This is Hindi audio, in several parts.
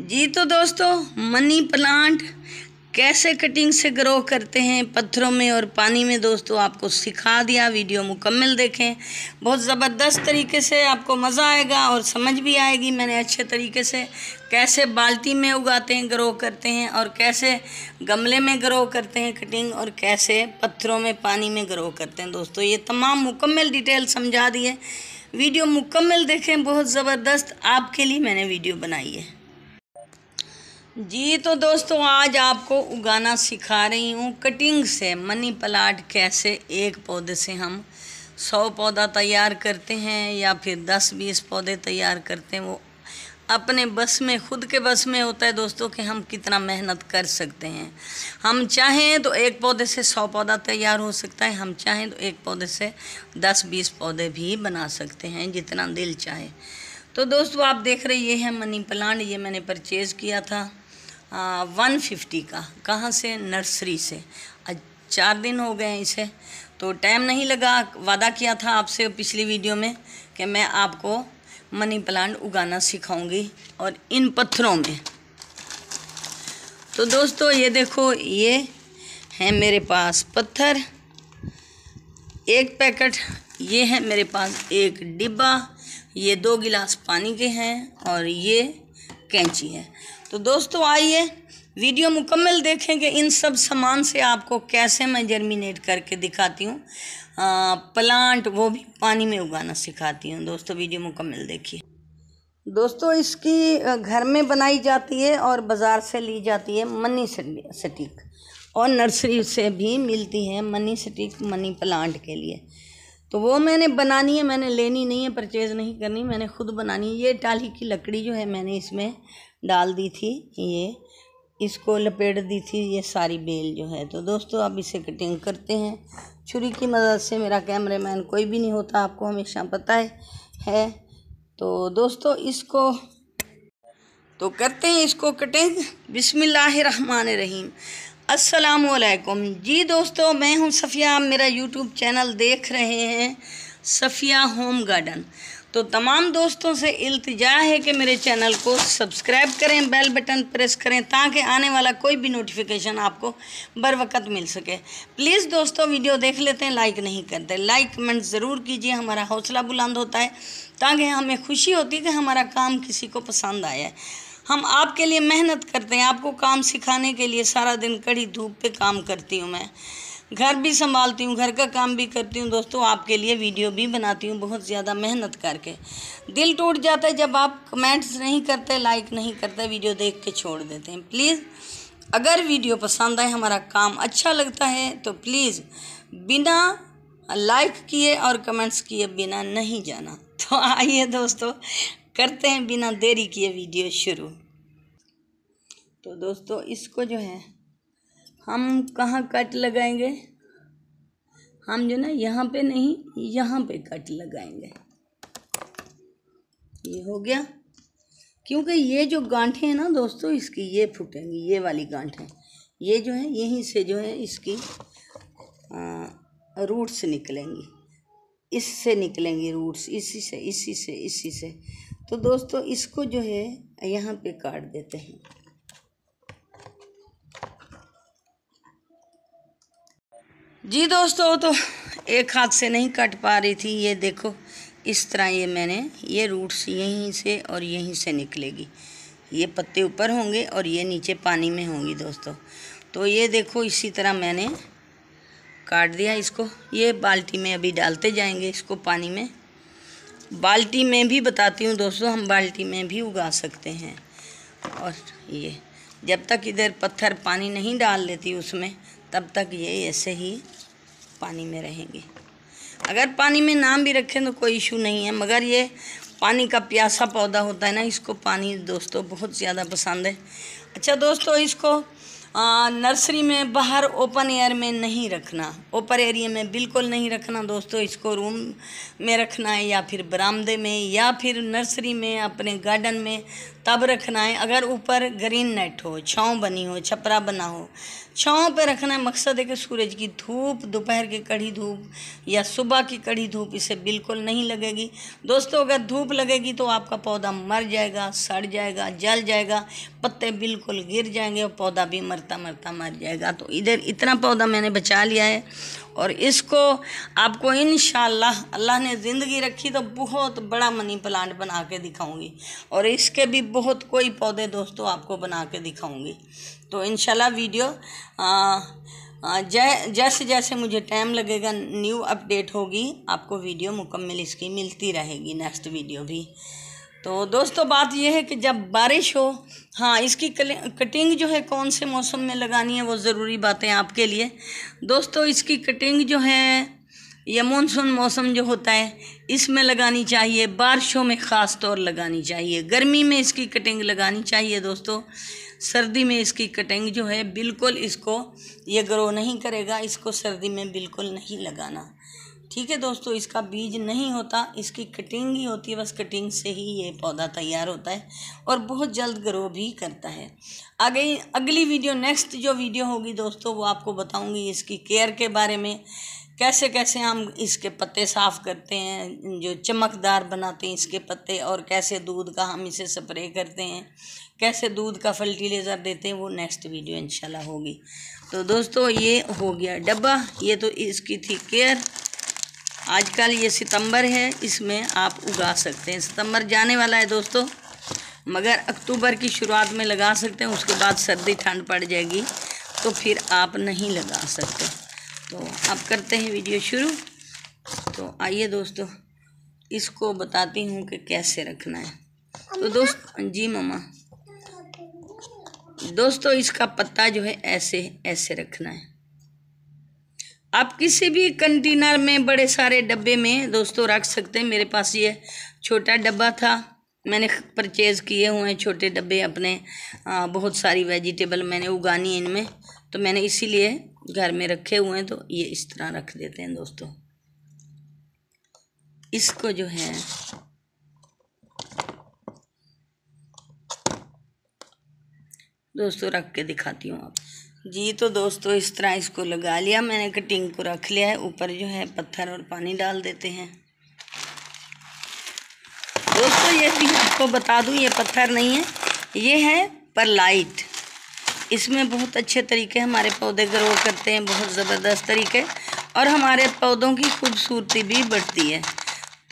जी तो दोस्तों मनी प्लांट कैसे कटिंग से ग्रो करते हैं पत्थरों में और पानी में दोस्तों आपको सिखा दिया वीडियो मुकम्मल देखें बहुत ज़बरदस्त तरीके से आपको मज़ा आएगा और समझ भी आएगी मैंने अच्छे तरीके से कैसे बाल्टी में उगाते हैं ग्रो करते हैं और कैसे गमले में ग्रो करते हैं कटिंग और कैसे पत्थरों में पानी में ग्रो करते हैं दोस्तों ये तमाम मुकम्मल डिटेल समझा दिए वीडियो मुकम्मल देखें बहुत ज़बरदस्त आपके लिए मैंने वीडियो बनाई है जी तो दोस्तों आज आपको उगाना सिखा रही हूँ कटिंग से मनी प्लाट कैसे एक पौधे से हम सौ पौधा तैयार करते हैं या फिर दस बीस पौधे तैयार करते हैं वो अपने बस में खुद के बस में होता है दोस्तों कि हम कितना मेहनत कर सकते हैं हम चाहें तो एक पौधे से सौ पौधा तैयार हो सकता है हम चाहें तो एक पौधे से दस बीस पौधे भी बना सकते हैं जितना दिल चाहे तो दोस्तों आप देख रहे ये है मनी प्लांट ये मैंने परचेज़ किया था वन फिफ्टी का कहाँ से नर्सरी से चार दिन हो गए इसे तो टाइम नहीं लगा वादा किया था आपसे पिछली वीडियो में कि मैं आपको मनी प्लांट उगाना सिखाऊंगी और इन पत्थरों में तो दोस्तों ये देखो ये है मेरे पास पत्थर एक पैकेट ये है मेरे पास एक डिब्बा ये दो गिलास पानी के हैं और ये कैंची है तो दोस्तों आइए वीडियो मुकम्मल देखेंगे इन सब सामान से आपको कैसे मैं जर्मिनेट करके दिखाती हूँ प्लांट वो भी पानी में उगाना सिखाती हूँ दोस्तों वीडियो मुकम्मल देखिए दोस्तों इसकी घर में बनाई जाती है और बाज़ार से ली जाती है मनी सटीक और नर्सरी से भी मिलती है मनी सटीक मनी प्लांट के लिए तो वो मैंने बनानी है मैंने लेनी नहीं है परचेज़ नहीं करनी मैंने ख़ुद बनानी है ये टाली की लकड़ी जो है मैंने इसमें डाल दी थी ये इसको लपेट दी थी ये सारी बेल जो है तो दोस्तों आप इसे कटिंग करते हैं छुरी की मदद से मेरा मैन कोई भी नहीं होता आपको हमेशा पता है है तो दोस्तों इसको तो करते हैं इसको कटिंग बिसमीम असलकुम जी दोस्तों मैं हूं सफ़िया मेरा यूट्यूब चैनल देख रहे हैं सफ़िया होम गार्डन तो तमाम दोस्तों से इल्तजा है कि मेरे चैनल को सब्सक्राइब करें बेल बटन प्रेस करें ताकि आने वाला कोई भी नोटिफिकेशन आपको बर वक्त मिल सके प्लीज़ दोस्तों वीडियो देख लेते हैं लाइक नहीं करते लाइक कमेंट ज़रूर कीजिए हमारा हौसला बुलंद होता है ताकि हमें खुशी होती है कि हमारा काम किसी को पसंद आया हम आपके लिए मेहनत करते हैं आपको काम सिखाने के लिए सारा दिन कड़ी धूप पर काम करती हूँ मैं घर भी संभालती हूँ घर का काम भी करती हूँ दोस्तों आपके लिए वीडियो भी बनाती हूँ बहुत ज़्यादा मेहनत करके दिल टूट जाता है जब आप कमेंट्स नहीं करते लाइक नहीं करते वीडियो देख के छोड़ देते हैं प्लीज़ अगर वीडियो पसंद आए हमारा काम अच्छा लगता है तो प्लीज़ बिना लाइक किए और कमेंट्स किए बिना नहीं जाना तो आइए दोस्तों करते हैं बिना देरी किए वीडियो शुरू तो दोस्तों इसको जो है हम कहाँ कट लगाएंगे हम जो ना यहाँ पे नहीं यहाँ पे कट लगाएंगे ये हो गया क्योंकि ये जो गांठें हैं ना दोस्तों इसकी ये फूटेंगी ये वाली गांठें ये जो है यहीं से जो है इसकी रूट्स निकलेंगी इससे निकलेंगी रूट्स इसी से इसी से इसी से तो दोस्तों इसको जो है यहाँ पे काट देते हैं जी दोस्तों तो एक हाथ से नहीं कट पा रही थी ये देखो इस तरह ये मैंने ये रूट्स यहीं से और यहीं से निकलेगी ये पत्ते ऊपर होंगे और ये नीचे पानी में होंगी दोस्तों तो ये देखो इसी तरह मैंने काट दिया इसको ये बाल्टी में अभी डालते जाएंगे इसको पानी में बाल्टी में भी बताती हूँ दोस्तों हम बाल्टी में भी उगा सकते हैं और ये जब तक इधर पत्थर पानी नहीं डाल लेती उसमें तब तक ये ऐसे ही पानी में रहेंगे अगर पानी में नाम भी रखें तो कोई इशू नहीं है मगर ये पानी का प्यासा पौधा होता है ना इसको पानी दोस्तों बहुत ज़्यादा पसंद है अच्छा दोस्तों इसको नर्सरी में बाहर ओपन एयर में नहीं रखना ओपन एरिया में बिल्कुल नहीं रखना दोस्तों इसको रूम में रखना है या फिर बरामदे में या फिर नर्सरी में अपने गार्डन में तब रखना है अगर ऊपर ग्रीन नेट हो छाँव बनी हो छपरा बना हो छाँव पे रखना है मकसद है कि सूरज की धूप दोपहर की कड़ी धूप या सुबह की कड़ी धूप इसे बिल्कुल नहीं लगेगी दोस्तों अगर धूप लगेगी तो आपका पौधा मर जाएगा सड़ जाएगा जल जाएगा पत्ते बिल्कुल गिर जाएंगे और पौधा भी मरता मरता मर जाएगा तो इधर इतना पौधा मैंने बचा लिया है और इसको आपको इन अल्लाह ने ज़िंदगी रखी तो बहुत बड़ा मनी प्लांट बना के दिखाऊंगी और इसके भी बहुत कोई पौधे दोस्तों आपको बना के दिखाऊंगी तो इन वीडियो जै जैसे जैसे मुझे टाइम लगेगा न्यू अपडेट होगी आपको वीडियो मुकम्मल इसकी मिलती रहेगी नेक्स्ट वीडियो भी तो दोस्तों बात यह है कि जब बारिश हो हाँ इसकी कटिंग जो है कौन से मौसम में लगानी है वो ज़रूरी बातें आपके लिए दोस्तों इसकी कटिंग जो है यह मानसून मौसम जो होता है इसमें लगानी चाहिए बारिशों में ख़ास तौर लगानी चाहिए गर्मी में इसकी कटिंग लगानी चाहिए दोस्तों सर्दी में इसकी कटिंग जो है बिल्कुल इसको ये ग्रो नहीं करेगा इसको सर्दी में बिल्कुल नहीं लगाना ठीक है दोस्तों इसका बीज नहीं होता इसकी कटिंग ही होती है बस कटिंग से ही ये पौधा तैयार होता है और बहुत जल्द ग्रो भी करता है आगे अगली वीडियो नेक्स्ट जो वीडियो होगी दोस्तों वो आपको बताऊंगी इसकी केयर के बारे में कैसे कैसे हम इसके पत्ते साफ़ करते हैं जो चमकदार बनाते हैं इसके पत्ते और कैसे दूध का हम इसे स्प्रे करते हैं कैसे दूध का फर्टिलाइज़र देते हैं वो नेक्स्ट वीडियो इंशाल्लाह होगी तो दोस्तों ये हो गया डब्बा ये तो इसकी थी केयर आजकल ये सितंबर है इसमें आप उगा सकते हैं सितंबर जाने वाला है दोस्तों मगर अक्टूबर की शुरुआत में लगा सकते हैं उसके बाद सर्दी ठंड पड़ जाएगी तो फिर आप नहीं लगा सकते तो अब करते हैं वीडियो शुरू तो आइए दोस्तों इसको बताती हूँ कि कैसे रखना है तो दोस्त जी ममा दोस्तों इसका पत्ता जो है ऐसे ऐसे रखना है आप किसी भी कंटेनर में बड़े सारे डब्बे में दोस्तों रख सकते हैं मेरे पास ये छोटा डब्बा था मैंने परचेज़ किए हुए हैं छोटे डब्बे अपने आ, बहुत सारी वेजिटेबल मैंने उगानी है इनमें तो मैंने इसीलिए घर में रखे हुए हैं तो ये इस तरह रख देते हैं दोस्तों इसको जो है दोस्तों रख के दिखाती हूँ आप जी तो दोस्तों इस तरह इसको लगा लिया मैंने कटिंग को रख लिया है ऊपर जो है पत्थर और पानी डाल देते हैं दोस्तों ये भी आपको बता दूं ये पत्थर नहीं है ये है पर लाइट इसमें बहुत अच्छे तरीके हमारे पौधे ग्रो करते हैं बहुत ज़बरदस्त तरीके और हमारे पौधों की खूबसूरती भी बढ़ती है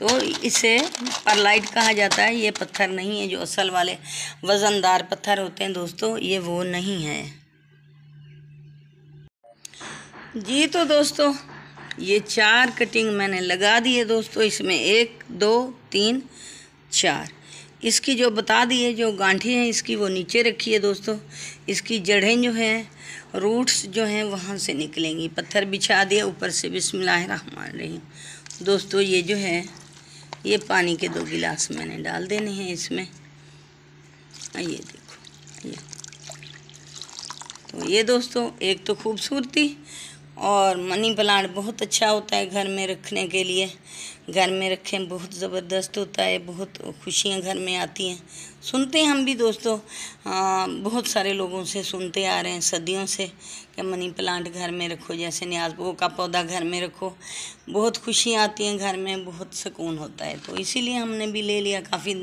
तो इसे परलाइट कहा जाता है ये पत्थर नहीं है जो असल वाले वज़नदार पत्थर होते हैं दोस्तों ये वो नहीं है जी तो दोस्तों ये चार कटिंग मैंने लगा दी है दोस्तों इसमें एक दो तीन चार इसकी जो बता दी है जो गांठी है इसकी वो नीचे रखी है दोस्तों इसकी जड़ें जो हैं रूट्स जो हैं वहाँ से निकलेंगी पत्थर बिछा दिया ऊपर से बिस्मिल्लाह रहमान रहीम दोस्तों ये जो है ये पानी के दो गिलास मैंने डाल देने हैं इसमें ये देखो ये तो ये दोस्तों एक तो खूबसूरती और मनी प्लांट बहुत अच्छा होता है घर में रखने के लिए घर में रखें बहुत ज़बरदस्त होता है बहुत खुशियाँ घर में आती हैं सुनते हैं हम भी दोस्तों आ, बहुत सारे लोगों से सुनते आ रहे हैं सदियों से कि मनी प्लांट घर में रखो जैसे न्याजबो का पौधा घर में रखो बहुत खुशियाँ आती हैं घर में बहुत सुकून होता है तो इसीलिए हमने भी ले लिया काफ़ी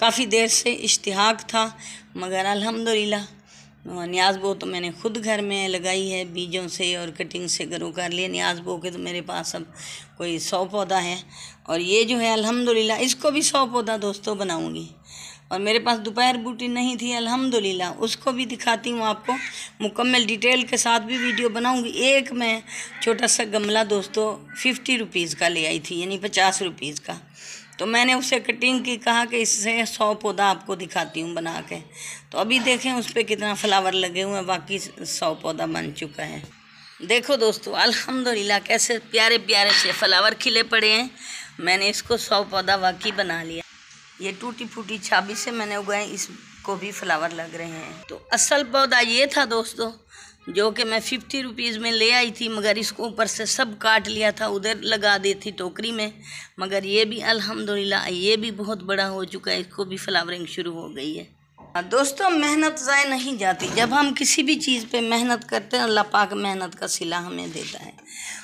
काफ़ी देर से इश्तहाक था मगर अलहमदिल्ला हाँ, न्याजबो तो मैंने खुद घर में लगाई है बीजों से और कटिंग से करूँ कर लिए न्याजबो के तो मेरे पास अब कोई सौ पौधा है और ये जो है अल्हम्दुलिल्लाह इसको भी सौ पौधा दोस्तों बनाऊँगी और मेरे पास दोपहर बूटी नहीं थी अल्हम्दुलिल्लाह उसको भी दिखाती हूँ आपको मुकम्मल डिटेल के साथ भी वीडियो बनाऊँगी एक मैं छोटा सा गमला दोस्तों फिफ्टी रुपीज़ का ले आई थी यानी पचास रुपीज़ का तो मैंने उससे कटिंग की कहा कि इससे सौ पौधा आपको दिखाती हूँ बना के तो अभी देखें उस पर कितना फ्लावर लगे हुए हैं बाकी सौ पौधा बन चुका है देखो दोस्तों अल्हम्दुलिल्लाह कैसे प्यारे प्यारे से फ्लावर खिले पड़े हैं मैंने इसको सौ पौधा वाकई बना लिया ये टूटी फूटी छाबी से मैंने उगाए इसको भी फ्लावर लग रहे हैं तो असल पौधा ये था दोस्तों जो कि मैं फिफ्टी रुपीज़ में ले आई थी मगर इसको ऊपर से सब काट लिया था उधर लगा दी थी टोकरी में मगर ये भी अल्हम्दुलिल्लाह ये भी बहुत बड़ा हो चुका है इसको भी फ्लावरिंग शुरू हो गई है हाँ, दोस्तों मेहनत ज़ाय नहीं जाती जब हम किसी भी चीज़ पे मेहनत करते हैं अल्लाह पाक मेहनत का सिला हमें देता है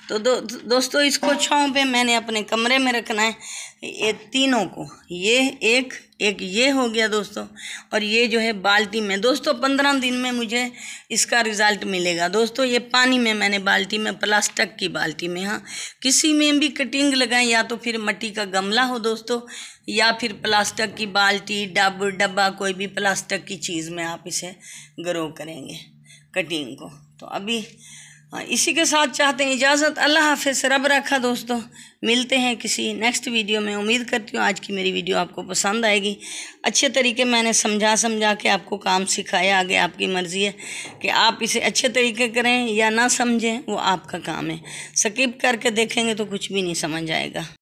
तो दो, दोस्तों इसको छाँव पे मैंने अपने कमरे में रखना है ये तीनों को ये एक एक ये हो गया दोस्तों और ये जो है बाल्टी में दोस्तों पंद्रह दिन में मुझे इसका रिज़ल्ट मिलेगा दोस्तों ये पानी में मैंने बाल्टी में प्लास्टिक की बाल्टी में हाँ किसी में भी कटिंग लगाएं या तो फिर मट्टी का गमला हो दोस्तों या फिर प्लास्टिक की बाल्टी डब डब्बा कोई भी प्लास्टिक की चीज़ में आप इसे ग्रो करेंगे कटिंग को तो अभी हाँ, इसी के साथ चाहते हैं इजाज़त अल्लाह हाफिज़ रब रखा दोस्तों मिलते हैं किसी नेक्स्ट वीडियो में उम्मीद करती हूँ आज की मेरी वीडियो आपको पसंद आएगी अच्छे तरीके मैंने समझा समझा के आपको काम सिखाया आगे आपकी मर्ज़ी है कि आप इसे अच्छे तरीके करें या ना समझें वो आपका काम है सकीब करके देखेंगे तो कुछ भी नहीं समझ आएगा